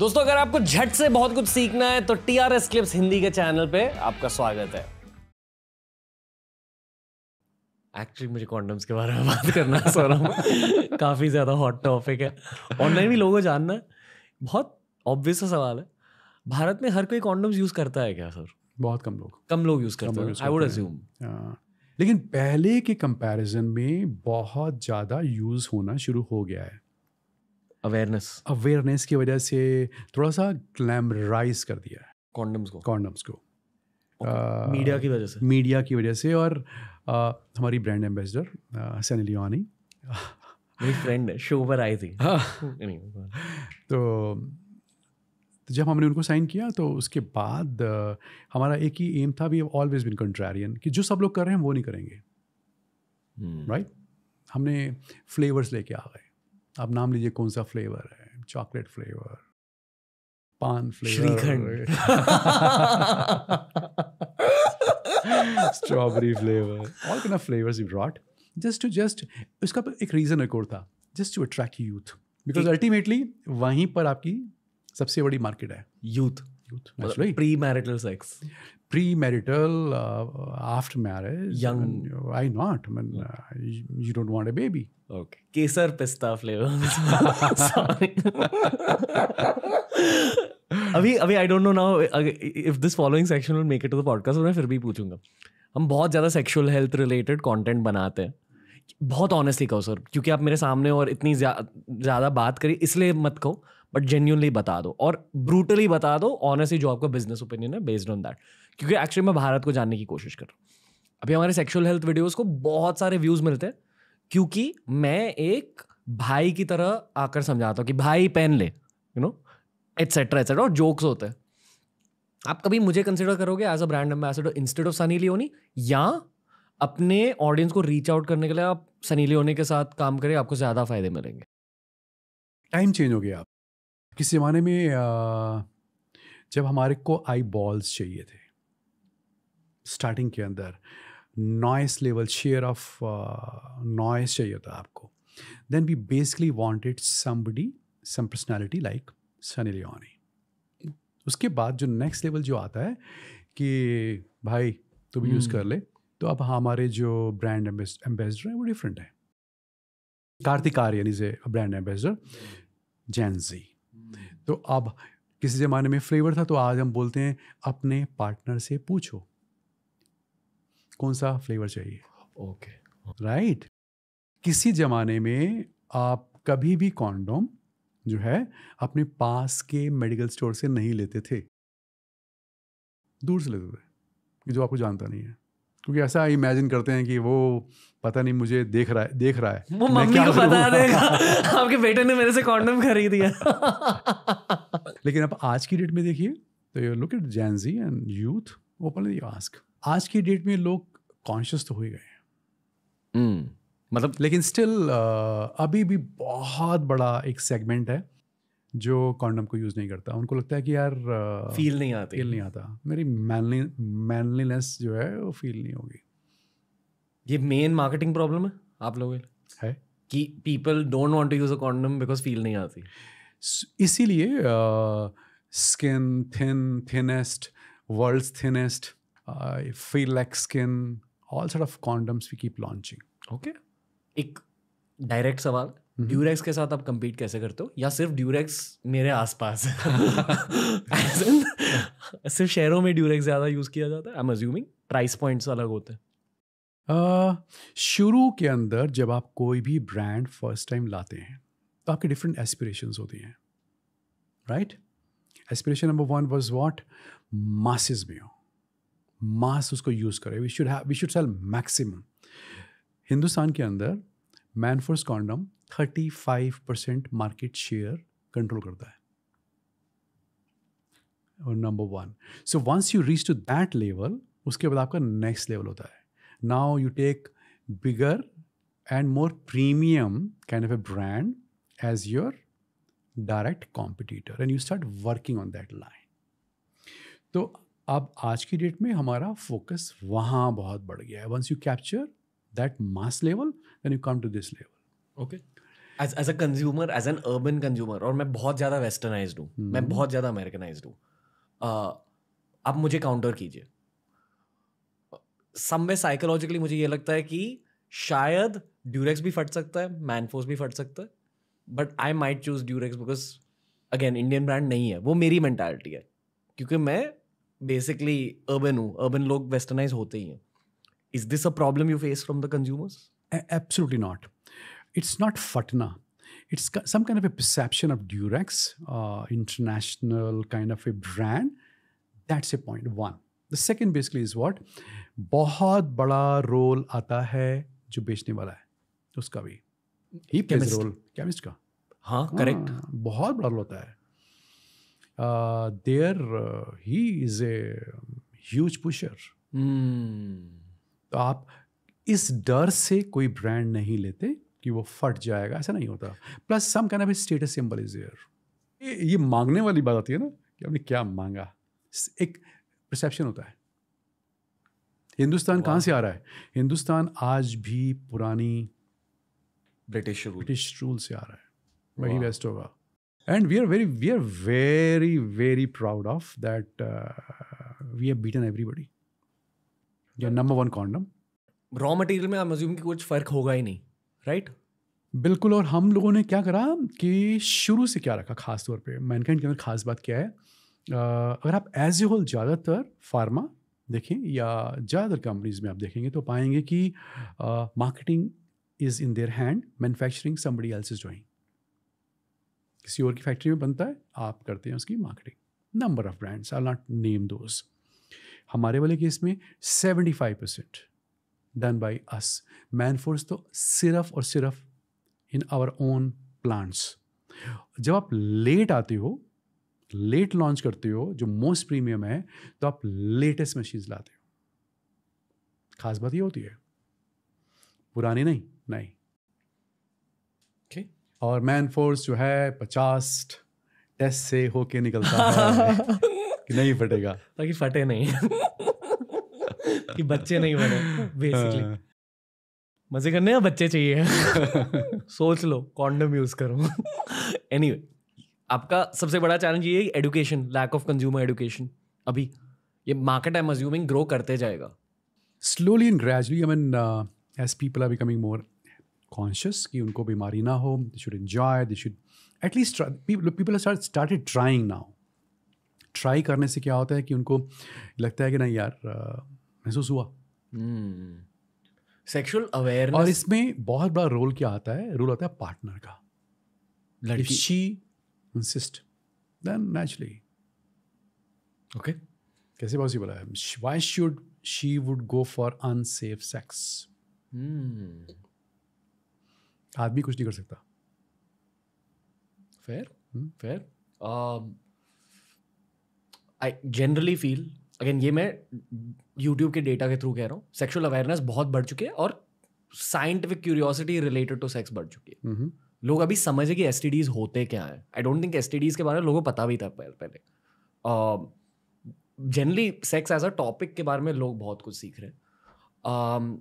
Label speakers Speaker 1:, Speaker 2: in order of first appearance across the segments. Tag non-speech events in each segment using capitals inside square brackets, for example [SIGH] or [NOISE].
Speaker 1: दोस्तों अगर आपको झट से बहुत कुछ सीखना है तो T R S clips Hindi के चैनल पे आपका स्वागत है एक्चुअली मुझे कॉन्डम्स के बारे में बात करना सो रहा हूँ काफ़ी ज़्यादा हॉट टॉपिक है ऑनलाइन भी लोगों जानना है बहुत ऑब्वियस सवाल है भारत में हर कोई कॉन्डम्स यूज़ करता है क्या सर बहुत कम लोग कम लोग यूज़ करते हैं आई वुड अज्यूम
Speaker 2: लेकिन पहले के कंपैरिजन में बहुत ज़्यादा यूज़ होना शुरू हो गया है अवेयरनेस अवेयरनेस की वजह से थोड़ा सा ग्लैमराइज कर दिया है कॉन्डम्स को कॉन्डम्स को मीडिया की वजह से मीडिया की वजह से और हमारी ब्रांड एम्बेसडर हसन लियानी मेरी फ्रेंड शो पर आई थी हाँ। तो, तो जब हमने उनको साइन किया तो उसके बाद आ, हमारा एक ही एम था वी ऑलवेज बिन कंट्रारियन कि जो सब लोग कर रहे हैं वो नहीं करेंगे राइट hmm. right? हमने फ्लेवर्स लेके आ गए आप नाम लीजिए कौन सा फ्लेवर है chocolate flavour paan flavour shrikhand [LAUGHS] strawberry flavour all of flavours you brought just to just उसका एक रीज़न एक और था just to attract youth because ultimately वहीं पर आपकी सबसे बड़ी मार्केट है youth youth pre marital sex pre marital after marriage young I not man you don't want a baby
Speaker 1: okay केसर पिस्ता फ्लेवर अभी अभी I don't know now if this following section will make it to the podcast मैं फिर भी पूछूंगा हम बहुत ज़्यादा सेक्सुअल हेल्थ रिलेटेड कंटेंट बनाते हैं बहुत ऑनेस्टली कहो सर क्योंकि आप मेरे सामने और इतनी ज़्यादा बात करी इसलिए मत कहो बट जेन्यूनली बता दो और ब्रूटली बता दो ऑनेस्टली जो आपका बिजनेस ओपिनियन है बेस्ड ऑन दैट क्योंकि एक्चुअली मैं भारत को जानने की कोशिश कर रहा हूँ अभी हमारे सेक्सुअल हेल्थ वीडियोज़ को बहुत सारे व्यूज़ मिलते हैं क्योंकि मैं एक भाई की तरह आकर समझाता हूँ कि भाई पहन ले यू नो एट्सेट्रा एट्सेट्रा और जोक्स होते हैं आप कभी मुझे कंसिडर करोगे as a brand ambassador instead of Sunny Leone या अपने ऑडियंस को रीच आउट करने के लिए आप सनी लियोनी के साथ काम करें आपको ज़्यादा फायदे मिलेंगे
Speaker 2: टाइम चेंज हो गया आप किस ज़माने में आ, जब हमारे को आई बॉल्स चाहिए थे स्टार्टिंग के अंदर noise level share of noise चाहिए होता आपको then we basically wanted somebody some personality like Sunny Leone उसके बाद जो नेक्स्ट लेवल जो आता है कि भाई तुम hmm. यूज़ कर ले तो अब हमारे जो ब्रांड एम्बेसडर हैं वो डिफरेंट है Kartik Aaryan is a brand ambassador Gen Z तो अब किसी ज़माने में फ्लेवर था तो आज हम बोलते हैं अपने पार्टनर से पूछो कौन सा फ्लेवर चाहिए ओके okay. Right right? किसी ज़माने में आप कभी भी कॉन्डोम जो है अपने पास के मेडिकल स्टोर से नहीं लेते थे दूर से लेते थे जो आपको जानता नहीं है क्योंकि ऐसा इमेजिन करते हैं कि वो पता नहीं मुझे देख रहा है देख रहा है वो मम्मी को बता देगा [LAUGHS] आपके
Speaker 1: बेटे ने मेरे से कॉन्डम खरीद दिया
Speaker 2: लेकिन आप आज की डेट में देखिए तो you look at Gen Z and youth openly ask आज की डेट में लोग कॉन्शियस तो हो ही गए हैं
Speaker 1: हम्म, मतलब लेकिन स्टिल
Speaker 2: अभी भी बहुत बड़ा एक सेगमेंट है जो कॉन्डम को यूज़ नहीं करता उनको लगता है कि यार फील नहीं आता फील नहीं आता मेरी मैनलीनेस
Speaker 1: जो है वो फील नहीं होगी ये मेन मार्केटिंग प्रॉब्लम है आप लोगों है कि people don't want to use a condom because feel नहीं आती इसीलिए
Speaker 2: skin thin thinnest world thinnest uh, feel all skin all sort of condoms we keep
Speaker 1: एक डायरेक्ट सवाल ड्यूरेक्स mm-hmm. के साथ आप कंपीट कैसे करते हो या सिर्फ ड्यूरेक्स मेरे आसपास है सिर्फ शहरों में ड्यूरेक्स ज़्यादा यूज़ किया जाता है I am assuming price points अलग होते हैं
Speaker 2: uh, शुरू के अंदर जब आप कोई भी ब्रांड फर्स्ट टाइम लाते हैं तो आपके डिफरेंट एस्पिरेशंस होती हैं right aspiration number one was what masses में हो मास उसको यूज़ करें we should we should sell maximum Hindustan के अंदर Manforce condom thirty five percent market share control करता है और number one so once you reach to that level उसके बाद आपका नेक्स्ट लेवल होता है now you take bigger and more premium can of a brand as your direct competitor and you start working on that line तो अब आज की date में हमारा फोकस वहाँ बहुत बढ़ गया है once you capture that mass level then you come to this level
Speaker 1: okay as as a consumer as an urban consumer और मैं बहुत ज़्यादा वेस्टर्नाइज हूँ hmm. मैं बहुत ज़्यादा अमेरिकनाइज हूँ आप मुझे काउंटर कीजिए समवे साइकोलॉजिकली मुझे ये लगता है कि शायद ड्यूरेक्स भी फट सकता है मैनफोर्स भी फट सकता है but I might choose Durex because again Indian brand नहीं है वो मेरी मैंटालिटी है क्योंकि मैं बेसिकली अर्बन हूँ अर्बन लोग वेस्टर्नाइज होते ही हैं is this a problem you face from the consumers absolutely not
Speaker 2: it's not फटना it's some kind of a perception of Durex international kind of a brand that's a point one the second basically is what बहुत बड़ा role आता है जो बेचने वाला है उसका भी ही प्लेज रोल केमिस्ट का
Speaker 1: हाँ करेक्ट हाँ,
Speaker 2: बहुत बड़ा रोल होता है there he is a huge pusher तो आप इस डर से कोई ब्रांड नहीं लेते कि वो फट जाएगा ऐसा नहीं होता plus some can of status symbol is there ये मांगने वाली बात आती है ना कि हमने क्या मांगा एक परसेप्शन होता है हिंदुस्तान कहाँ से आ रहा है हिंदुस्तान आज भी पुरानी ब्रिटिश रूल ब्रिटिश रूल से आ रहा
Speaker 1: है वही बेस्ट
Speaker 2: होगा and we are very we are very very proud of that uh, we have beaten everybody your number one condom
Speaker 1: raw material में आई कि कुछ फर्क होगा ही नहीं राइट
Speaker 2: बिल्कुल और हम लोगों ने क्या करा कि शुरू से क्या रखा खास तौर पे मैनकाइंड के अंदर खास बात क्या है अगर आप एज ए होल ज़्यादातर फार्मा देखें या ज़्यादातर कंपनीज में आप देखेंगे तो पाएंगे कि marketing is in their hand manufacturing somebody else is doing किसी और की फैक्ट्री में बनता है आप करते हैं उसकी marketing number of brands are not name those हमारे वाले केस में seventy five percent done by us Manforce तो सिर्फ और सिर्फ इन आवर ओन प्लांट्स जब आप लेट आते हो लेट लॉन्च करते हो जो मोस्ट प्रीमियम है तो आप लेटेस्ट मशीन लाते हो खास बात ये होती है पुरानी नहीं नहीं और मैन फोर्स जो है पचास टेस्ट से होके
Speaker 1: निकलता है [LAUGHS]
Speaker 2: कि नहीं फटेगा
Speaker 1: ताकि फटे नहीं [LAUGHS] कि बच्चे नहीं बने बेसिकली हाँ। मजे करने या बच्चे चाहिए [LAUGHS] सोच लो कॉन्डम यूज करो एनी anyway, आपका सबसे बड़ा चैलेंज ये education lack of consumer education अभी ये मार्केट आई एम ग्रो करते जाएगा
Speaker 2: slowly and gradually I mean as people are becoming more conscious कि उनको बीमारी ना हो they should enjoy they should at least people started trying now try करने से क्या होता है कि उनको लगता है कि नहीं यार महसूस हुआ
Speaker 1: सेक्सुअल हम्म। अवेयरनेस और
Speaker 2: इसमें बहुत बड़ा रोल क्या आता है रोल आता है पार्टनर का लड़की she insist then naturally okay कैसे पॉसिबल है why should she would go for unsafe sex आदमी कुछ नहीं कर सकता
Speaker 1: fair fair I generally feel again ये मैं यूट्यूब के डेटा के थ्रू कह रहा हूँ सेक्शुअल अवेयरनेस बहुत बढ़ चुकी है और scientific curiosity related to sex बढ़ चुकी है mm-hmm. लोग अभी समझे कि एस होते क्या हैं आई डोंट थिंक एस के बारे में लोगों को पता भी था पहले generally sex as a topic के बारे में लोग बहुत कुछ सीख रहे हैं um,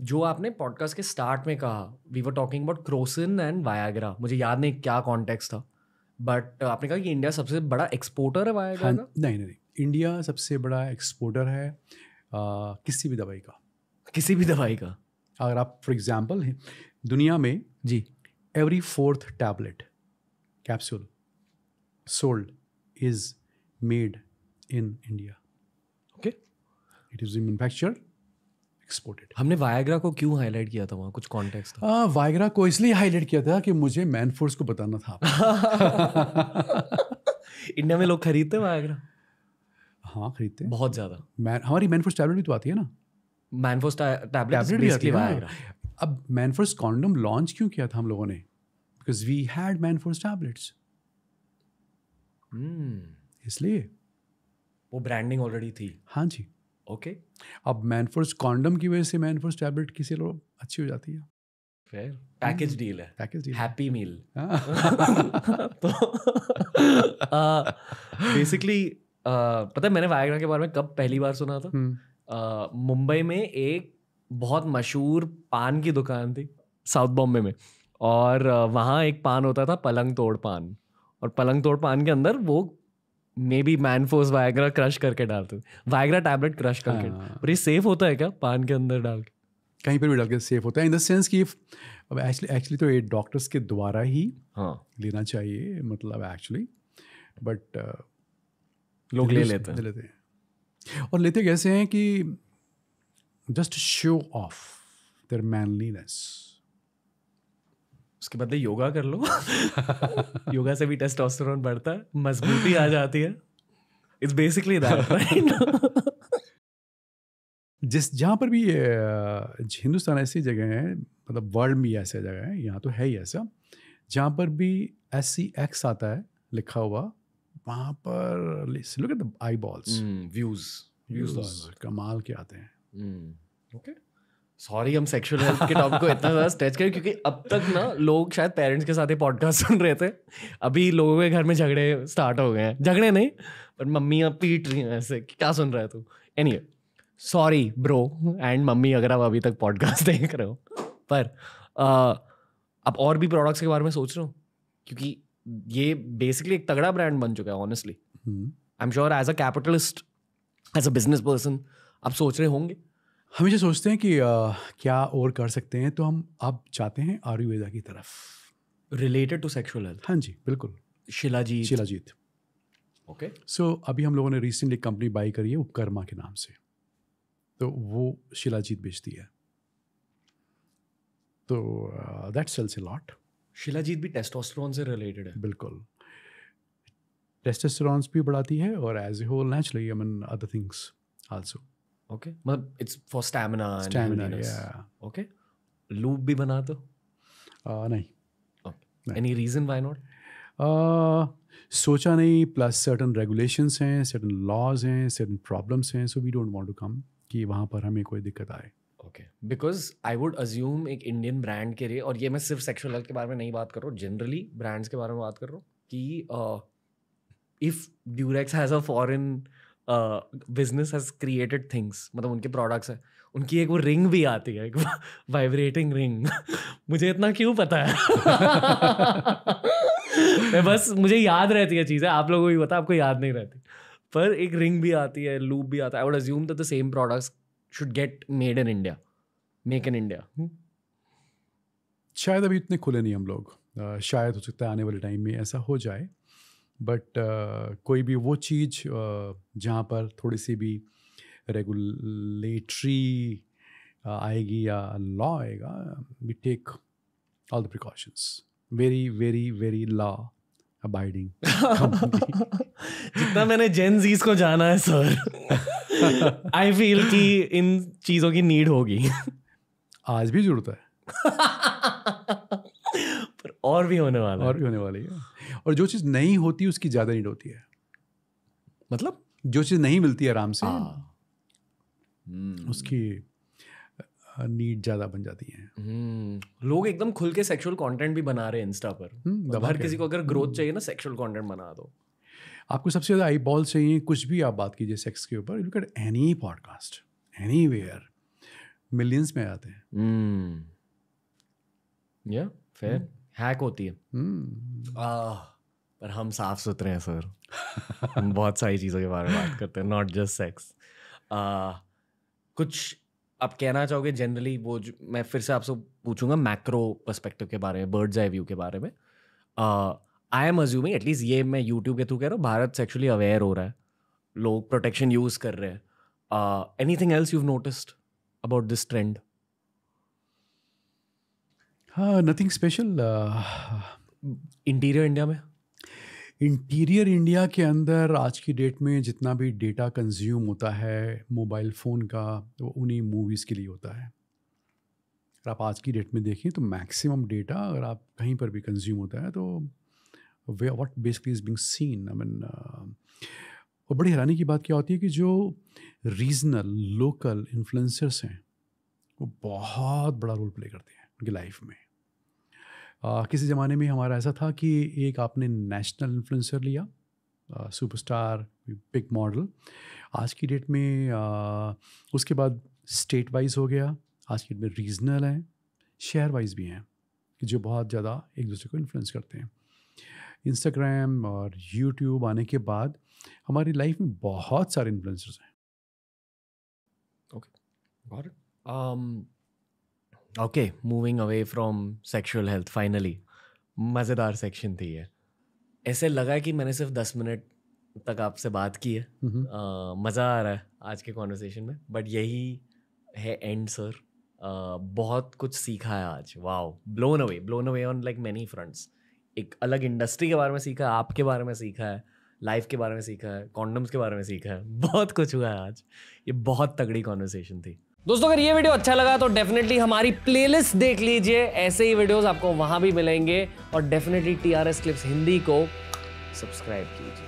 Speaker 1: जो आपने पॉडकास्ट के स्टार्ट में कहा we were talking about Crocin and Viagra मुझे याद नहीं क्या कॉन्टेक्स्ट था बट आपने कहा कि इंडिया सबसे बड़ा एक्सपोर्टर है वायाग्रा हाँ,
Speaker 2: नहीं नहीं इंडिया सबसे बड़ा एक्सपोर्टर है आ, किसी भी दवाई का किसी भी दवाई का अगर आप फॉर एग्जाम्पल हैं दुनिया में जी every fourth tablet capsule sold is made in India okay it is manufactured exported
Speaker 1: हमने वायग्रा को क्यों हाईलाइट किया था वहाँ कुछ कॉन्टेक्स्ट
Speaker 2: था आ, वायग्रा को इसलिए हाईलाइट किया था कि मुझे मैन फोर्स को बताना था इंडिया [LAUGHS] में लोग खरीदते हैं वायग्रा हाँ खरीदते हैं बहुत ज़्यादा मैन हमारी मैन फोर्स टैबलेट भी तो आती
Speaker 1: है ना मैन फोर्स टैबलेट भी आती है
Speaker 2: अब मैनफोर्स कॉन्डम लॉन्च क्यों किया था हम लोगों ने because we had Manforce tablets इसलिए वो ब्रांडिंग ऑलरेडी थी हाँ जी ओके okay. अब मैनफोर्स कॉन्डम की वजह से मैनफोर्स टैबलेट किसी लोग अच्छी हो जाती है
Speaker 1: फेयर पैकेज डील है पैकेज डील हैप्पी मील तो बेसिकली [LAUGHS] uh, uh, पता है मैंने वायग्रा के बारे में कब पहली बार सुना था hmm. uh, मुंबई में एक बहुत मशहूर पान की दुकान थी साउथ बॉम्बे में और वहाँ एक पान होता था पलंग तोड़ पान और पलंग तोड़ पान के अंदर वो maybe Manforce Viagra crush करके डालते दूँ वायग्रा टैबलेट क्रश करके हाँ। पर ये सेफ होता है क्या पान के अंदर डाल के कहीं पर भी डाल के सेफ होता है इन द सेंस कि अब एक्चुअली
Speaker 2: एक्चुअली तो ये डॉक्टर्स के द्वारा ही हाँ लेना चाहिए मतलब एक्चुअली बट uh, लोग ले लेते हैं लेते हैं और लेते कैसे हैं कि just show off their manliness
Speaker 1: उसके बदले योगा कर लो [LAUGHS] योगा से भी टेस्टोस्टेरोन बढ़ता है मजबूती आ जाती है इट्स बेसिकली दैट
Speaker 2: जिस जहाँ पर भी हिंदुस्तान ऐसी जगह है मतलब वर्ल्ड में ऐसी जगह है यहाँ तो है ही ऐसा जहाँ पर भी एस सी एक्स आता है लिखा हुआ वहाँ पर look at the eyeballs views views कमाल के आते हैं ओके mm.
Speaker 1: okay. सॉरी हम सेक्सुअल हेल्थ के टॉपिक को इतना ज़्यादा स्ट्रेच करें क्योंकि अब तक ना लोग शायद पेरेंट्स के साथ ही पॉडकास्ट सुन रहे थे अभी लोगों के घर में झगड़े स्टार्ट हो गए हैं झगड़े नहीं पर मम्मी अब पीट रही हैं ऐसे क्या सुन रहे तू any sorry bro and mummy अगर आप अभी तक पॉडकास्ट देख रहे हो पर अब और भी प्रोडक्ट्स के बारे में सोच रहे हो क्योंकि ये बेसिकली एक तगड़ा ब्रांड बन चुका है honestly I am sure as a capitalist as a business person आप सोच रहे होंगे
Speaker 2: हमेशा सोचते हैं कि आ, क्या और कर सकते हैं तो हम अब जाते हैं आयुर्वेदा की तरफ रिलेटेड टू सेक्शुअल हेल्थ हाँ जी बिल्कुल शिलाजीत शिलाजीत ओके सो अभी हम लोगों ने रिसेंटली कंपनी बाई करी है उपकर्मा के नाम से तो वो शिलाजीत बेचती है तो that sells
Speaker 1: a lot shilajit भी टेस्टोस्टेरोन से रिलेटेड है बिल्कुल
Speaker 2: टेस्टोस्टेरोन्स भी बढ़ाती है और as a whole naturally I mean other things also
Speaker 1: okay मतलब it's for stamina stamina okay lube भी बना दो तो? नहीं एनी रीजन वाई नॉट सोचा नहीं
Speaker 2: प्लस सर्टन रेगुलेशंस हैं सर्टन लॉज हैं सर्टन प्रॉब्लम्स हैं so we don't want to come कि वहाँ पर हमें कोई दिक्कत आए
Speaker 1: okay because I would assume एक इंडियन ब्रांड के लिए और ये मैं सिर्फ सेक्शुअल हेल्थ के बारे में नहीं बात कर रहा हूँ जनरली ब्रांड्स के बारे में बात कर रहा हूँ कि if Durex has a foreign business has created things मतलब उनके प्रोडक्ट्स हैं उनकी एक वो रिंग भी आती है एक वाइब्रेटिंग रिंग मुझे इतना क्यों पता है मैं बस मुझे याद रहती है चीज़ें आप लोगों को भी पता आपको याद नहीं रहती पर एक रिंग भी आती है लूप भी आता है I would assume that the same products should get made in India make in India
Speaker 2: शायद अभी इतने खुले नहीं हम लोग शायद हो सकता है आने वाले टाइम में ऐसा हो जाए बट uh, कोई भी वो चीज़ uh, जहाँ पर थोड़ी सी भी रेगुलेटरी uh, आएगी या लॉ आएगा we take all the precautions very very very law abiding
Speaker 1: जितना मैंने जेन जीज को जाना है सर आई फील कि इन चीज़ों की नीड होगी आज भी जुड़ता है [LAUGHS]
Speaker 2: पर और भी होने वाला और भी होने वाली है और जो चीज़ नहीं होती उसकी ज़्यादा नीड होती है मतलब जो चीज़ नहीं मिलती आराम से आ, हाँ। हम्म। उसकी नीड ज़्यादा बन जाती है
Speaker 1: हम्म। लोग एकदम खुल के सेक्सुअल कंटेंट भी बना रहे हैं इंस्टा पर हम्म, हर किसी को अगर ग्रोथ चाहिए ना सेक्सुअल कंटेंट बना दो
Speaker 2: आपको सबसे ज़्यादा आई बॉल चाहिए कुछ भी आप बात कीजिए सेक्स के ऊपर you cut any podcast anywhere
Speaker 1: millions में आते हैं या फेयर हैक होती है पर हम साफ सुथरे हैं सर हम बहुत सारी चीज़ों के बारे में बात करते हैं नॉट जस्ट सेक्स कुछ आप कहना चाहोगे जनरली वो जो मैं फिर से आपसे पूछूंगा मैक्रो पर्सपेक्टिव के बारे में बर्ड्स आई व्यू के बारे में आई एम अज्यूमिंग एटलीस्ट ये मैं यूट्यूब के थ्रू कह रहा हूँ भारत सेक्चुअली अवेयर हो रहा है लोग प्रोटेक्शन यूज़ कर रहे हैं anything else you noticed about this trend हाँ नथिंग
Speaker 2: स्पेशल इंटीरियर इंडिया में इंटीरियर इंडिया के अंदर आज की डेट में जितना भी डेटा कंज्यूम होता है मोबाइल फ़ोन का वो उन्हीं मूवीज़ के लिए होता है अगर आप आज की डेट में देखें तो मैक्सिमम डेटा अगर आप कहीं पर भी कंज्यूम होता है तो way what basically is being seen I mean और बड़ी हैरानी की बात क्या होती है कि जो रीजनल लोकल इन्फ्लुएंसर्स हैं वो बहुत बड़ा रोल प्ले करते हैं उनकी लाइफ में आ, किसी ज़माने में हमारा ऐसा था कि एक आपने नेशनल इन्फ्लुएंसर लिया सुपरस्टार बिग मॉडल आज की डेट में आ, उसके बाद स्टेट वाइज हो गया आज की डेट में रीजनल हैं शहर वाइज भी हैं कि जो बहुत ज़्यादा एक दूसरे को इन्फ्लुएंस करते हैं इंस्टाग्राम और यूट्यूब आने के बाद हमारी लाइफ में बहुत सारे इन्फ्लुएंसर्स हैं
Speaker 1: okay okay. um, okay moving away from sexual health finally मज़ेदार सेक्शन थी ये ऐसे लगा कि मैंने सिर्फ दस मिनट तक आपसे बात की है मज़ा आ रहा है आज के कॉन्वर्सेशन में बट यही है एंड सर बहुत कुछ सीखा है आज wow blown away blown away on like many fronts एक अलग इंडस्ट्री के बारे में सीखा है आपके बारे में सीखा है लाइफ के बारे में सीखा है कॉन्डम्स के बारे में सीखा है [LAUGHS] बहुत कुछ हुआ है आज ये बहुत तगड़ी कॉन्वर्सेशन थी दोस्तों अगर ये वीडियो अच्छा लगा तो डेफिनेटली हमारी प्लेलिस्ट देख लीजिए ऐसे ही वीडियोस आपको वहां भी मिलेंगे और डेफिनेटली टीआरएस क्लिप्स हिंदी को सब्सक्राइब कीजिए